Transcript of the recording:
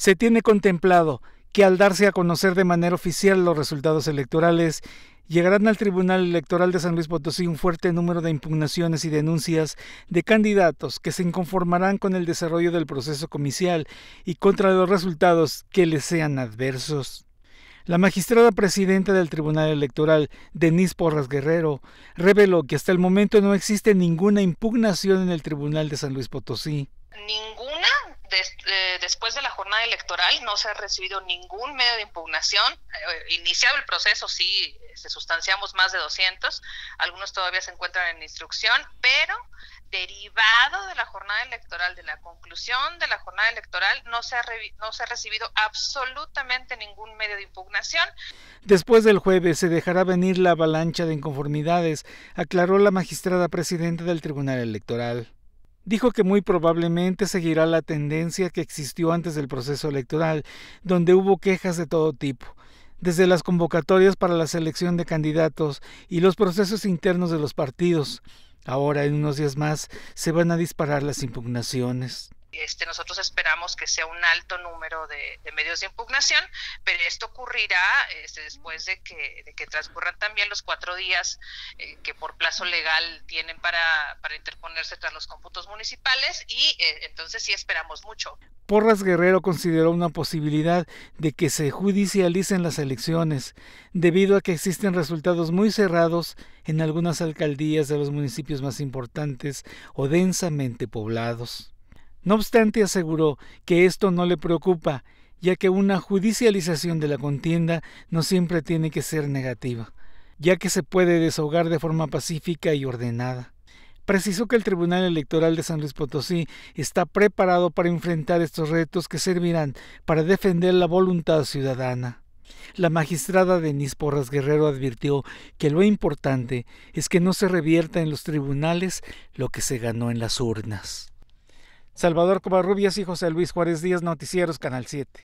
se tiene contemplado que al darse a conocer de manera oficial los resultados electorales, llegarán al Tribunal Electoral de San Luis Potosí un fuerte número de impugnaciones y denuncias de candidatos que se inconformarán con el desarrollo del proceso comicial y contra los resultados que les sean adversos. La magistrada presidenta del Tribunal Electoral, Denise Porras Guerrero, reveló que hasta el momento no existe ninguna impugnación en el Tribunal de San Luis Potosí. Eh, después de la jornada electoral no se ha recibido ningún medio de impugnación. Eh, iniciado el proceso, sí, se sustanciamos más de 200, algunos todavía se encuentran en instrucción, pero derivado de la jornada electoral, de la conclusión de la jornada electoral, no se no se ha recibido absolutamente ningún medio de impugnación. Después del jueves se dejará venir la avalancha de inconformidades, aclaró la magistrada presidenta del Tribunal Electoral. Dijo que muy probablemente seguirá la tendencia que existió antes del proceso electoral, donde hubo quejas de todo tipo, desde las convocatorias para la selección de candidatos y los procesos internos de los partidos. Ahora, en unos días más, se van a disparar las impugnaciones. Este, nosotros esperamos que sea un alto número de, medios de impugnación, pero esto ocurrirá este, después de que, transcurran también los cuatro días eh, que por plazo legal tienen para, interponerse tras los cómputos municipales y eh, entonces sí esperamos mucho. Porras Guerrero consideró una posibilidad de que se judicialicen las elecciones, debido a que existen resultados muy cerrados en algunas alcaldías de los municipios más importantes o densamente poblados. No obstante, aseguró que esto no le preocupa, ya que una judicialización de la contienda no siempre tiene que ser negativa, ya que se puede desahogar de forma pacífica y ordenada. Precisó que el Tribunal Electoral de San Luis Potosí está preparado para enfrentar estos retos que servirán para defender la voluntad ciudadana. La magistrada Denise Porras Guerrero advirtió que lo importante es que no se revierta en los tribunales lo que se ganó en las urnas. Salvador Covarrubias y José Luis Juárez Díaz, Noticieros, Canal 7.